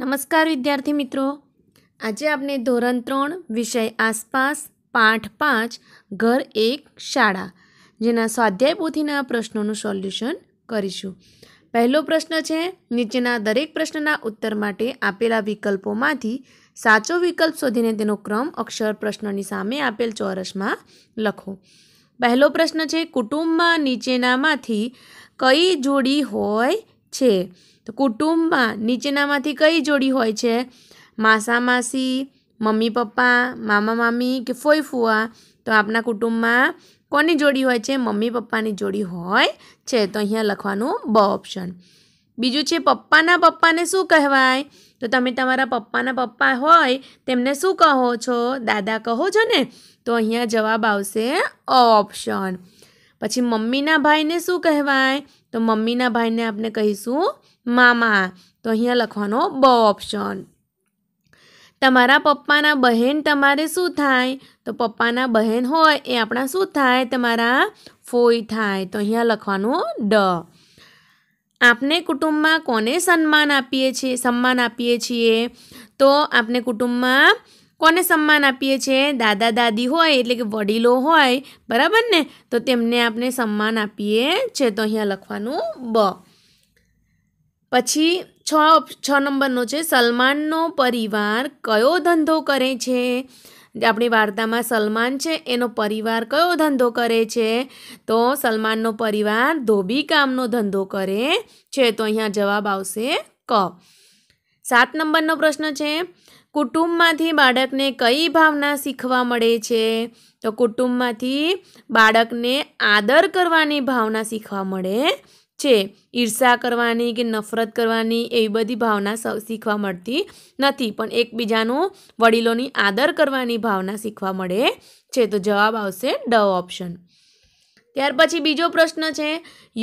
નમસ્કાર વિદ્યાર્થી મિત્રો આજે આપણે ધોરણ ત્રણ વિષય આસપાસ પાઠ પાંચ ઘર એક શાળા જેના સ્વાધ્યાય પોથીના પ્રશ્નોનું સોલ્યુશન કરીશું પહેલો પ્રશ્ન છે નીચેના દરેક પ્રશ્નના ઉત્તર માટે આપેલા વિકલ્પોમાંથી સાચો વિકલ્પ શોધીને તેનો ક્રમ અક્ષર પ્રશ્નની સામે આપેલ ચોરસમાં લખો પહેલો પ્રશ્ન છે કુટુંબમાં નીચેનામાંથી કઈ જોડી હોય છે તો કુટુંબમાં નીચેનામાંથી કઈ જોડી હોય છે માસા માસી મમ્મી પપ્પા મામા મામી કે ફોઈ ફુવા તો આપના કુટુંબમાં કોની જોડી હોય છે મમ્મી પપ્પાની જોડી હોય છે તો અહીંયા લખવાનું બ ઓપ્શન બીજું છે પપ્પાના પપ્પાને શું કહેવાય તો તમે તમારા પપ્પાના પપ્પા હોય તેમને શું કહો છો દાદા કહો છો ને તો અહીંયા જવાબ આવશે અ ઓપ્શન પછી મમ્મીના ભાઈને શું કહેવાય તો મમ્મીના ભાઈને આપણે કહીશું મામા તો અહીંયા લખવાનો બ ઓપ્શન તમારા પપ્પાના બહેન તમારે શું થાય તો પપ્પાના બહેન હોય એ આપણા શું થાય તમારા ફોઈ થાય તો અહીંયા લખવાનું ડ આપણે કુટુંબમાં કોને સન્માન આપીએ છીએ સન્માન આપીએ છીએ તો આપણે કુટુંબમાં કોને સન્માન આપીએ છીએ દાદા દાદી હોય એટલે કે વડીલો હોય બરાબર ને તો તેમને આપણે સન્માન આપીએ છીએ તો અહીંયા લખવાનું બ પછી છ છ નંબરનો છે સલમાનનો પરિવાર કયો ધંધો કરે છે આપણી વાર્તામાં સલમાન છે એનો પરિવાર કયો ધંધો કરે છે તો સલમાનનો પરિવાર ધોબી કામનો ધંધો કરે છે તો અહીંયા જવાબ આવશે ક સાત નંબરનો પ્રશ્ન છે કુટુંબમાંથી બાળકને કઈ ભાવના શીખવા મળે છે તો કુટુંબમાંથી બાળકને આદર કરવાની ભાવના શીખવા મળે છે ઈર્ષા કરવાની કે નફરત કરવાની એવી બધી ભાવના શીખવા મળતી નથી પણ એકબીજાનું વડીલોની આદર કરવાની ભાવના શીખવા મળે છે તો જવાબ આવશે ડ ઓપ્શન ત્યાર પછી બીજો પ્રશ્ન છે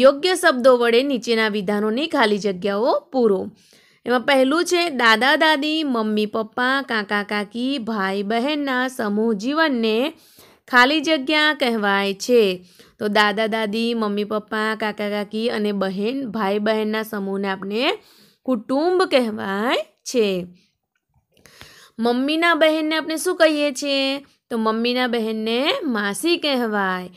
યોગ્ય શબ્દો વડે નીચેના વિધાનોની ખાલી જગ્યાઓ પૂરો એમાં પહેલું છે દાદા દાદી મમ્મી પપ્પા કાકા કાકી ભાઈ બહેનના સમૂહ જીવનને ખાલી જગ્યા કહેવાય છે તો દાદા દાદી મમ્મી પપ્પા કાકા કાકી અને બહેન ભાઈ બહેનના સમૂહને આપણે કુટુંબ કહેવાય છે મમ્મીના બહેનને આપણે શું કહીએ છીએ તો મમ્મીના બહેનને માસી કહેવાય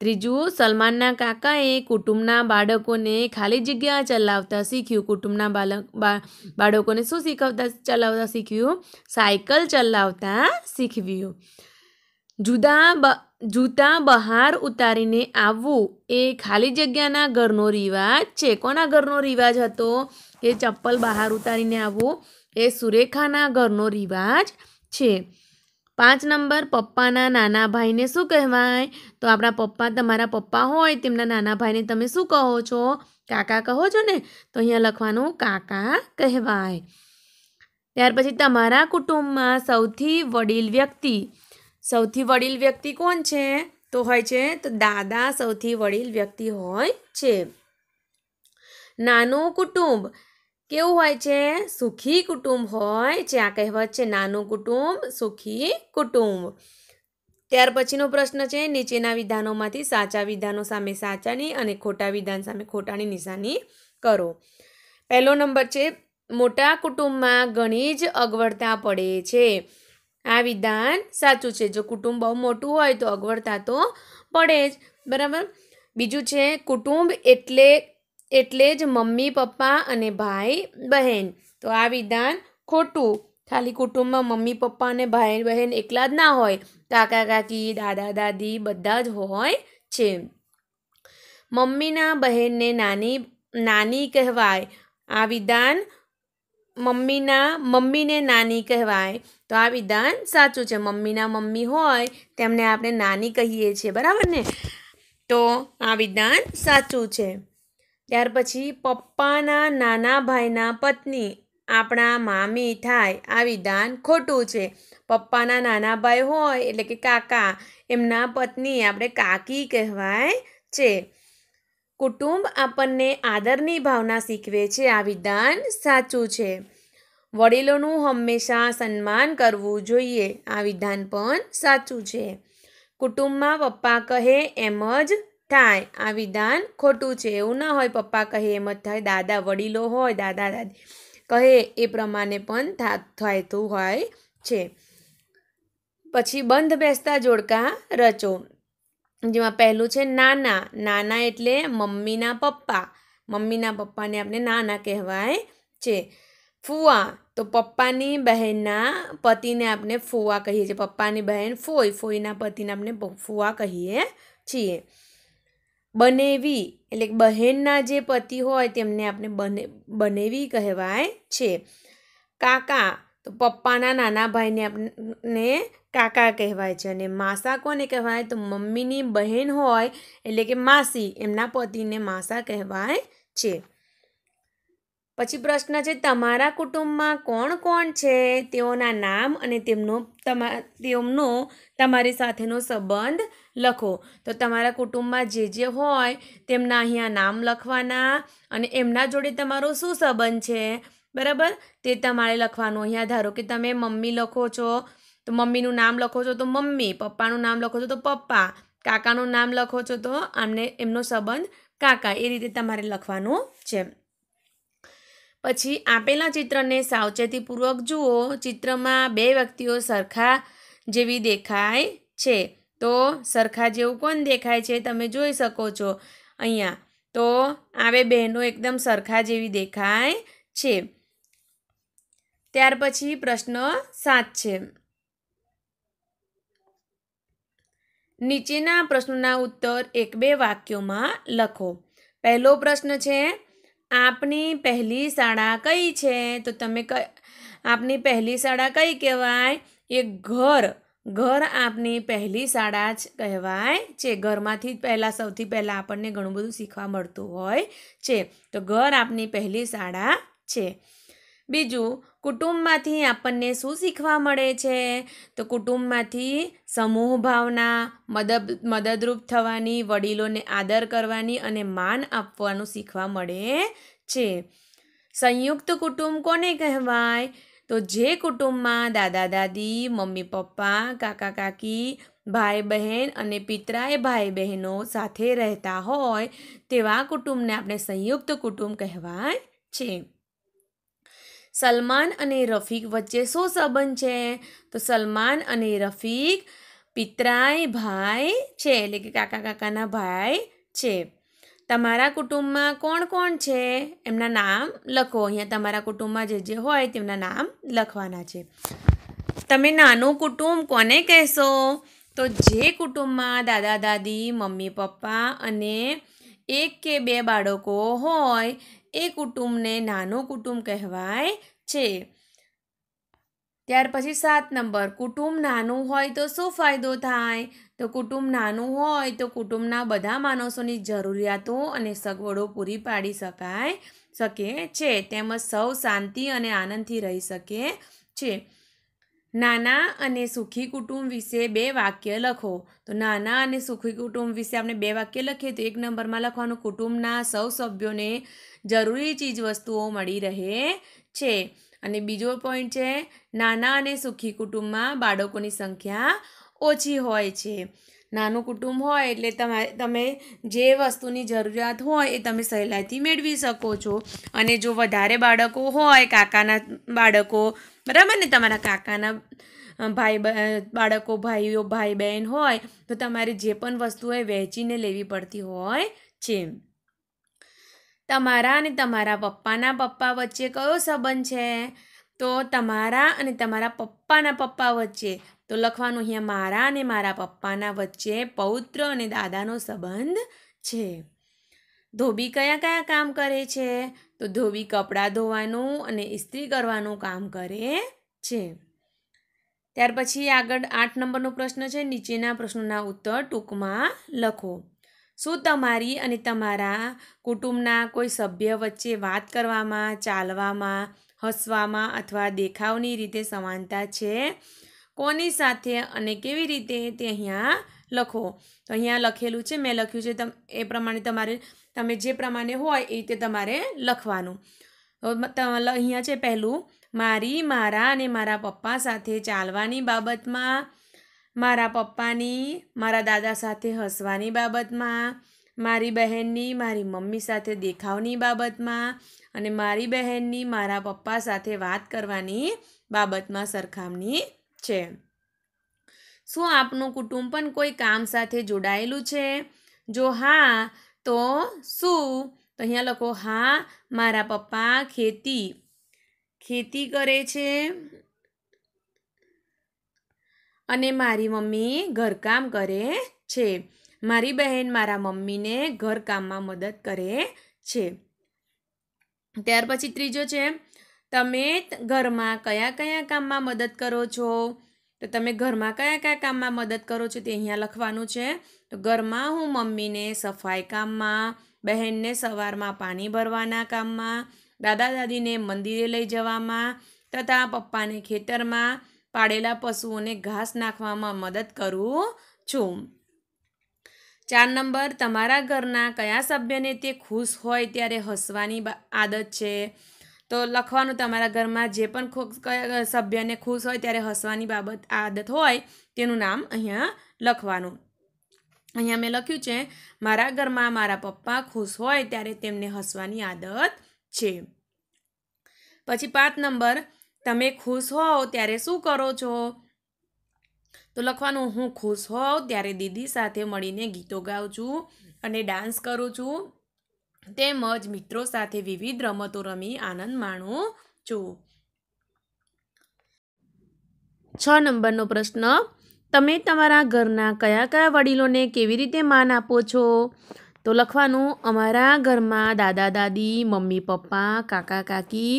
ત્રીજું સલમાનના કાકાએ કુટુંબના બાળકોને ખાલી જગ્યા ચલાવતા શીખ્યું કુટુંબના બાળક બાળકોને શું શીખવતા ચલાવતા શીખ્યું સાયકલ ચલાવતા શીખવ્યું જુદા જૂતા બહાર ઉતારીને આવવું એ ખાલી જગ્યાના ઘરનો રિવાજ છે કોના ઘરનો રિવાજ હતો એ ચપ્પલ બહાર ઉતારીને આવવું એ સુરેખાના ઘરનો રિવાજ છે પાંચ નંબર પપ્પાના નાના ભાઈને શું કહેવાય તો આપણા પપ્પા તમારા પપ્પા હોય તેમના નાના ભાઈને તમે શું કહો છો કાકા કહો છો ને તો અહીંયા લખવાનું કાકા કહેવાય ત્યાર પછી તમારા કુટુંબમાં સૌથી વડીલ વ્યક્તિ સૌથી વડીલ વ્યક્તિ કોણ છે તો હોય છે તો દાદા સૌથી વડીલ વ્યક્તિ હોય છે નાનું કુટુંબ કેવું હોય છે સુખી કુટુંબ હોય છે આ કહેવત છે નાનું કુટુંબ સુખી કુટુંબ ત્યાર પછીનો પ્રશ્ન છે નીચેના વિધાનોમાંથી સાચા વિધાનો સામે સાચાની અને ખોટા વિધાન સામે ખોટાની નિશાની કરો પહેલો નંબર છે મોટા કુટુંબમાં ઘણી જ અગવડતા પડે છે આ વિધાન સાચું છે જો કુટુંબ બહુ મોટું હોય તો અગવડતા તો પડે જ બરાબર બીજું છે કુટુંબ એટલે એટલે જ મમ્મી પપ્પા અને ભાઈ બહેન તો આ વિધાન ખોટું ખાલી કુટુંબમાં મમ્મી પપ્પા અને ભાઈ બહેન એકલા જ ના હોય કાકા કાકી દાદા દાદી બધા જ હોય છે મમ્મીના બહેનને નાની નાની કહેવાય આ વિધાન મમ્મીના મમ્મીને નાની કહેવાય તો આ વિધાન સાચું છે મમ્મીના મમ્મી હોય તેમને આપણે નાની કહીએ છીએ બરાબર ને તો આ વિધાન સાચું છે ત્યાર પછી પપ્પાના નાના ભાઈના પત્ની આપણા મામી થાય આ વિધાન ખોટું છે પપ્પાના નાના ભાઈ હોય એટલે કે કાકા એમના પત્ની આપણે કાકી કહેવાય છે કુટુંબ આપણને આદરની ભાવના શીખવે છે આ વિધાન સાચું છે વડીલોનું હંમેશા સન્માન કરવું જોઈએ આ વિધાન પણ સાચું છે કુટુંબમાં પપ્પા કહે એમ જ થાય આ વિધાન ખોટું છે એવું ના હોય પપ્પા કહે એમ જ થાય દાદા વડીલો હોય દાદા દાદી કહે એ પ્રમાણે પણ થતું હોય છે પછી બંધ બેસતા જોડકા રચો જેમાં પહેલું છે નાના નાના એટલે મમ્મીના પપ્પા મમ્મીના પપ્પાને આપણે નાના કહેવાય છે ફુવા તો પપ્પાની બહેનના પતિને આપણે ફુવા કહીએ છીએ પપ્પાની બહેન ફોઈ ફોઈના પતિને આપણે ફુવા કહીએ છીએ બનેવી એટલે બહેનના જે પતિ હોય તેમને આપણે બને બનેવી કહેવાય છે કાકા તો પપ્પાના નાના ભાઈને આપણે કાકા કહેવાય છે અને માસા કોને કહેવાય તો મમ્મીની બહેન હોય એટલે કે માસી એમના પતિને માસા કહેવાય છે પછી પ્રશ્ન છે તમારા કુટુંબમાં કોણ કોણ છે તેઓના નામ અને તેમનો તમા તેમનો તમારી સાથેનો સંબંધ લખો તો તમારા કુટુંબમાં જે જે હોય તેમના અહીંયા નામ લખવાના અને એમના જોડે તમારો શું સંબંધ છે બરાબર તે તમારે લખવાનું અહીંયા ધારો કે તમે મમ્મી લખો છો તો મમ્મીનું નામ લખો છો તો મમ્મી પપ્પાનું નામ લખો છો તો પપ્પા કાકાનું નામ લખો છો તો આમને એમનો સંબંધ કાકા એ રીતે તમારે લખવાનું છે પછી આપેલા ચિત્રને સાવચેતીપૂર્વક જુઓ ચિત્રમાં બે વ્યક્તિઓ સરખા જેવી દેખાય છે તો સરખા જેવું કોણ દેખાય છે તમે જોઈ શકો છો અહીંયા તો આવે બહેનો એકદમ સરખા જેવી દેખાય છે ત્યાર પછી પ્રશ્ન સાત છે નીચેના પ્રશ્નોના ઉત્તર એક બે વાક્યોમાં લખો પહેલો પ્રશ્ન છે આપની પહેલી શાળા કઈ છે તો તમે ક આપની પહેલી શાળા કઈ કહેવાય એ ઘર ઘર આપની પહેલી શાળા જ કહેવાય છે ઘરમાંથી પહેલાં સૌથી પહેલાં આપણને ઘણું બધું શીખવા મળતું હોય છે તો ઘર આપની પહેલી શાળા છે બીજું કુટુંબમાંથી આપણને શું શીખવા મળે છે તો કુટુંબમાંથી સમૂહ ભાવના મદદ મદદરૂપ થવાની વડીલોને આદર કરવાની અને માન આપવાનું શીખવા મળે છે સંયુક્ત કુટુંબ કોને કહેવાય તો જે કુટુંબમાં દાદા દાદી મમ્મી પપ્પા કાકા કાકી ભાઈ બહેન અને પિતરાએ ભાઈ બહેનો સાથે રહેતા હોય તેવા કુટુંબને આપણે સંયુક્ત કુટુંબ કહેવાય છે સલમાન અને રફીક વચ્ચે શું સંબંધ છે તો સલમાન અને રફીક પિતરાય ભાઈ છે એટલે કે કાકા કાકાના ભાઈ છે તમારા કુટુંબમાં કોણ કોણ છે એમના નામ લખો અહીંયા તમારા કુટુંબમાં જે જે હોય તેમના નામ લખવાના છે તમે નાનું કુટુંબ કોને કહેશો તો જે કુટુંબમાં દાદા દાદી મમ્મી પપ્પા અને એક કે બે બાળકો હોય એ કુટુંબને નાનું કુટુંબ કહેવાય છે ત્યાર પછી સાત નંબર કુટુંબ નાનું હોય તો શું ફાયદો થાય તો કુટુંબ નાનું હોય તો કુટુંબના બધા માણસોની જરૂરિયાતો અને સગવડો પૂરી પાડી શકાય શકે છે તેમજ સૌ શાંતિ અને આનંદથી રહી શકે છે નાના અને સુખી કુટુંબ વિશે બે વાક્ય લખો તો નાના અને સુખી કુટુંબ વિશે આપણે બે વાક્ય લખીએ તો એક નંબરમાં લખવાનું કુટુંબના સૌ સભ્યોને જરૂરી ચીજવસ્તુઓ મળી રહે છે અને બીજો પોઈન્ટ છે નાના અને સુખી કુટુંબમાં બાળકોની સંખ્યા ઓછી હોય છે નાનું કુટુંબ હોય એટલે તમારે તમે જે વસ્તુની જરૂરિયાત હોય એ તમે સહેલાઈથી મેળવી શકો છો અને જો વધારે બાળકો હોય કાકાના બાળકો બરાબર ને તમારા કાકાના ભાઈ બાળકો ભાઈઓ ભાઈ બહેન હોય તો તમારે જે પણ વસ્તુ હોય વહેંચીને લેવી પડતી હોય છે તમારા અને તમારા પપ્પાના પપ્પા વચ્ચે કયો સંબંધ છે તો તમારા અને તમારા પપ્પાના પપ્પા વચ્ચે તો લખવાનું અહીંયા મારા અને મારા પપ્પાના વચ્ચે પૌત્ર અને દાદાનો સંબંધ છે ધોબી કયા કયા કામ કરે છે તો ધોબી કપડાં ધોવાનું અને ઇસ્ત્રી કરવાનું કામ કરે છે ત્યાર પછી આગળ આઠ નંબરનો પ્રશ્ન છે નીચેના પ્રશ્નોના ઉત્તર ટૂંકમાં લખો શું તમારી અને તમારા કુટુંબના કોઈ સભ્ય વચ્ચે વાત કરવામાં ચાલવામાં હસવામાં અથવા દેખાવની રીતે સમાનતા છે કોની સાથે અને કેવી રીતે તે અહીંયા લખો તો અહીંયા લખેલું છે મેં લખ્યું છે તમ એ પ્રમાણે તમારે તમે જે પ્રમાણે હોય એ રીતે તમારે લખવાનું અહીંયા છે પહેલું મારી મારા અને મારા પપ્પા સાથે ચાલવાની બાબતમાં મારા પપ્પાની મારા દાદા સાથે હસવાની બાબતમાં મારી બહેનની મારી મમ્મી સાથે દેખાવની બાબતમાં અને મારી બહેનની મારા પપ્પા સાથે વાત કરવાની બાબતમાં સરખામણી છે શું આપનું કુટુંબ પણ કોઈ કામ સાથે જોડાયેલું છે જો હા તો શું તો અહીંયા લખો હા મારા પપ્પા ખેતી ખેતી કરે છે અને મારી મમ્મી ઘરકામ કરે છે મારી બહેન મારા મમ્મીને ઘરકામમાં મદદ કરે છે ત્યાર પછી ત્રીજો છે તમે ઘરમાં કયા કયા કામમાં મદદ કરો છો તો તમે ઘરમાં કયા કયા કામમાં મદદ કરો છો તે અહીંયા લખવાનું છે તો ઘરમાં હું મમ્મીને સફાઈ કામમાં બહેનને સવારમાં પાણી ભરવાના કામમાં દાદા દાદીને મંદિરે લઈ જવામાં તથા પપ્પાને ખેતરમાં પાળેલા પશુઓને ઘાસ નાખવામાં મદદ કરું છું ચાર નંબર તમારા ઘરના કયા સભ્યને તે ખુશ હોય ત્યારે હસવાની આદત છે તો લખવાનું તમારા ઘરમાં જે પણ કયા સભ્યને ખુશ હોય ત્યારે હસવાની બાબત આદત હોય તેનું નામ અહીંયા લખવાનું અહીંયા મેં લખ્યું છે મારા ઘરમાં મારા પપ્પા ખુશ હોય ત્યારે તેમને હસવાની આદત છે પછી પાંચ નંબર તમે ખુશ હોવ ત્યારે શું કરો છો તો લખવાનું હું ખુશ હોઉં ત્યારે દીદી સાથે મળીને ગીતો ગાઉં છું અને ડાન્સ કરું છું તેમજ મિત્રો સાથે વિવિધ રમતો રમી આનંદ માણું છું છ નંબરનો પ્રશ્ન તમે તમારા ઘરના કયા કયા વડીલોને કેવી રીતે માન આપો છો તો લખવાનું અમારા ઘરમાં દાદા દાદી મમ્મી પપ્પા કાકા કાકી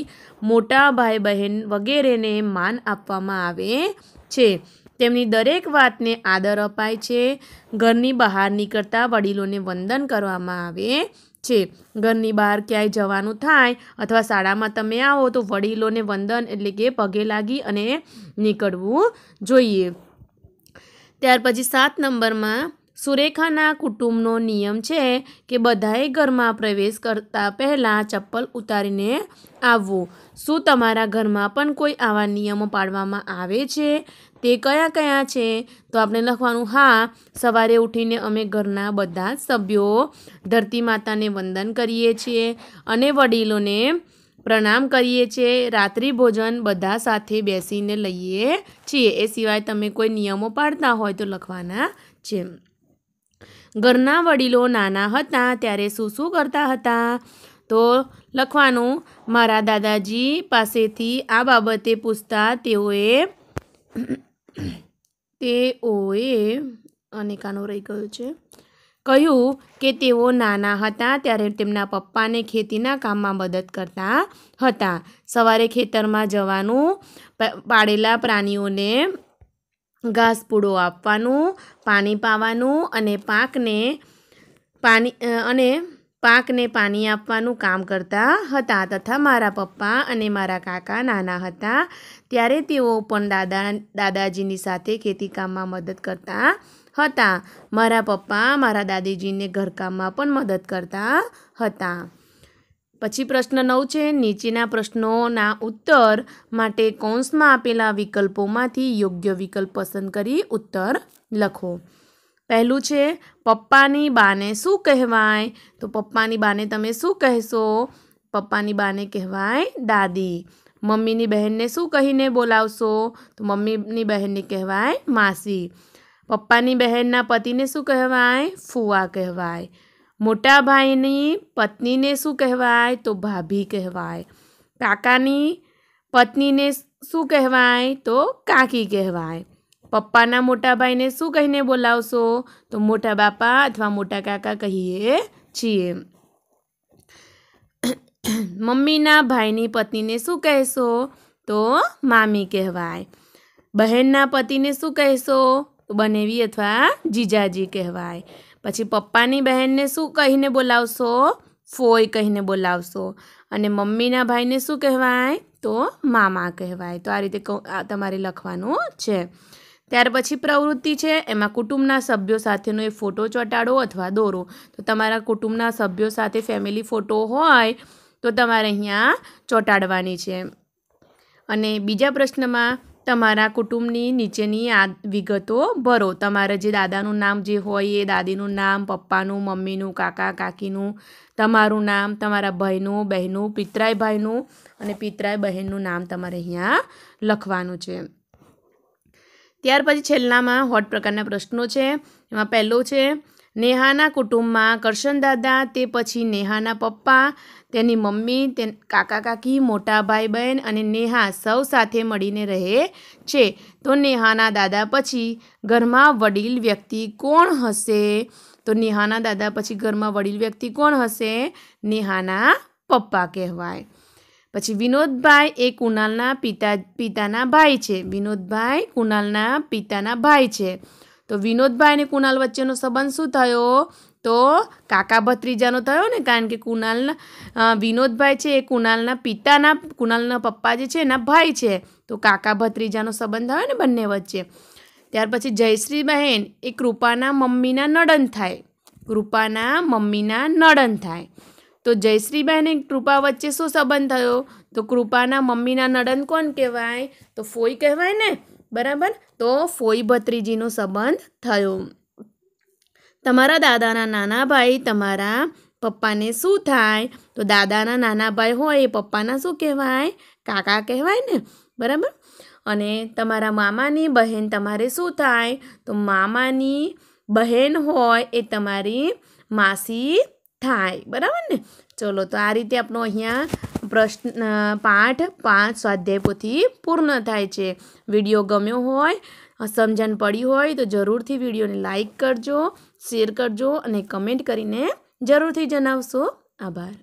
મોટા ભાઈ બહેન વગેરેને માન આપવામાં આવે છે તેમની દરેક વાતને આદર અપાય છે ઘરની બહાર નીકળતા વડીલોને વંદન કરવામાં આવે છે ઘરની બહાર ક્યાંય જવાનું થાય અથવા શાળામાં તમે આવો તો વડીલોને વંદન એટલે કે પગે લાગી અને નીકળવું જોઈએ ત્યાર પછી સાત નંબરમાં સુરેખાના કુટુંબનો નિયમ છે કે બધાએ ઘરમાં પ્રવેશ કરતા પહેલાં ચપ્પલ ઉતારીને આવવું શું તમારા ઘરમાં પણ કોઈ આવા નિયમો પાડવામાં આવે છે તે કયા કયા છે તો આપણે લખવાનું હા સવારે ઉઠીને અમે ઘરના બધા સભ્યો ધરતી માતાને વંદન કરીએ છીએ અને વડીલોને પ્રણામ કરીએ છીએ રાત્રિ ભોજન બધા સાથે બેસીને લઈએ છીએ એ સિવાય તમે કોઈ નિયમો પાડતા હોય તો લખવાના છે ઘરના વડીલો નાના હતા ત્યારે શું શું કરતા હતા તો લખવાનું મારા દાદાજી પાસેથી આ બાબતે પૂછતા તેઓએ તેઓએ અનેકાનો રહી ગયો છે કહ્યું કે તેઓ નાના હતા ત્યારે તેમના પપ્પાને ખેતીના કામમાં મદદ કરતા હતા સવારે ખેતરમાં જવાનું પાળેલા પ્રાણીઓને ઘાસપૂડો આપવાનું પાણી પાવાનું અને પાકને પાણી અને પાકને પાણી આપવાનું કામ કરતા હતા તથા મારા પપ્પા અને મારા કાકા નાના હતા ત્યારે તેઓ પણ દાદા દાદાજીની સાથે ખેતીકામમાં મદદ કરતા હતા મારા પપ્પા મારા દાદીજીને ઘરકામમાં પણ મદદ કરતા હતા પછી પ્રશ્ન નવ છે નીચેના પ્રશ્નોના ઉત્તર માટે કૌંસમાં આપેલા વિકલ્પોમાંથી યોગ્ય વિકલ્પ પસંદ કરી ઉત્તર લખો પહેલું છે પપ્પાની બાને શું કહેવાય તો પપ્પાની બાને તમે શું કહેશો પપ્પાની બાને કહેવાય દાદી મમ્મીની બહેનને શું કહીને બોલાવશો તો મમ્મીની બહેનને કહેવાય માસી પપ્પાની બહેનના પતિને શું કહેવાય ફુવા કહેવાય મોટા ભાઈની પત્નીને શું કહેવાય તો ભાભી કહેવાય કાકાની પત્નીને શું કહેવાય તો કાકી કહેવાય પપ્પાના મોટા ભાઈને શું કહીને બોલાવશો તો મોટા બાપા અથવા મોટા કાકા કહીએ છીએ મમ્મીના ભાઈની પત્નીને શું કહેશો તો મામી કહેવાય બહેનના પતિને શું કહેશો તો બનેવી અથવા જીજાજી કહેવાય પછી પપ્પાની બહેનને શું કહીને બોલાવશો ફોય કહીને બોલાવશો અને મમ્મીના ભાઈને શું કહેવાય તો મામા કહેવાય તો આ રીતે તમારે લખવાનું છે ત્યાર પછી પ્રવૃત્તિ છે એમાં કુટુંબના સભ્યો સાથેનો એ ફોટો ચોંટાડો અથવા દોરો તો તમારા કુટુંબના સભ્યો સાથે ફેમિલી ફોટો હોય તો તમારે અહીંયા ચોંટાડવાની છે અને બીજા પ્રશ્નમાં તમારા કુટુંબની નીચેની આ વિગતો ભરો તમારા જે દાદાનું નામ જે હોય એ દાદીનું નામ પપ્પાનું મમ્મીનું કાકા કાકીનું તમારું નામ તમારા ભાઈનું બહેનું પિતરાય ભાઈનું અને પિતરાય બહેનનું નામ તમારે અહીંયા લખવાનું છે ત્યાર પછી છેલ્લામાં હોટ પ્રકારના પ્રશ્નો છે એમાં પહેલો છે નેહાના કુટુંબમાં દાદા તે પછી નેહાના પપ્પા તેની મમ્મી તે કાકા કાકી મોટા ભાઈ બહેન અને નેહા સૌ સાથે મળીને રહે છે તો નેહાના દાદા પછી ઘરમાં વડીલ વ્યક્તિ કોણ હશે તો નેહાના દાદા પછી ઘરમાં વડીલ વ્યક્તિ કોણ હશે નેહાના પપ્પા કહેવાય પછી વિનોદભાઈ એ કુનાલના પિતા પિતાના ભાઈ છે વિનોદભાઈ કુનાલના પિતાના ભાઈ છે તો વિનોદભાઈ અને કુનાલ વચ્ચેનો સંબંધ શું થયો તો કાકા ભત્રીજાનો થયો ને કારણ કે કુનાલના વિનોદભાઈ છે એ કુનાલના પિતાના કુનાલના પપ્પા જે છે એના ભાઈ છે તો કાકા ભત્રીજાનો સંબંધ થયો ને બંને વચ્ચે ત્યાર પછી જયશ્રી બહેન એ કૃપાના મમ્મીના નડન થાય કૃપાના મમ્મીના નડન થાય તો જયશ્રીબહેન અને કૃપા વચ્ચે શું સંબંધ થયો તો કૃપાના મમ્મીના નડન કોણ કહેવાય તો ફોઈ કહેવાય ને બરાબર તો ફોઈ ભત્રીજીનો સંબંધ થયો તમારા દાદાના નાના ભાઈ તમારા પપ્પાને શું થાય તો દાદાના નાના ભાઈ હોય એ પપ્પાના શું કહેવાય કાકા કહેવાય ને બરાબર અને તમારા મામાની બહેન તમારે શું થાય તો મામાની બહેન હોય એ તમારી માસી થાય બરાબર ને ચલો તો આ રીતે આપણો અહીંયા પ્રશ્ન પાઠ પાંચ સ્વાધ્યાય પોથી પૂર્ણ થાય છે વિડીયો ગમ્યો હોય સમજણ પડી હોય તો જરૂરથી વિડીયોને લાઇક કરજો શેર કરજો અને કમેન્ટ કરીને જરૂરથી જણાવશો આભાર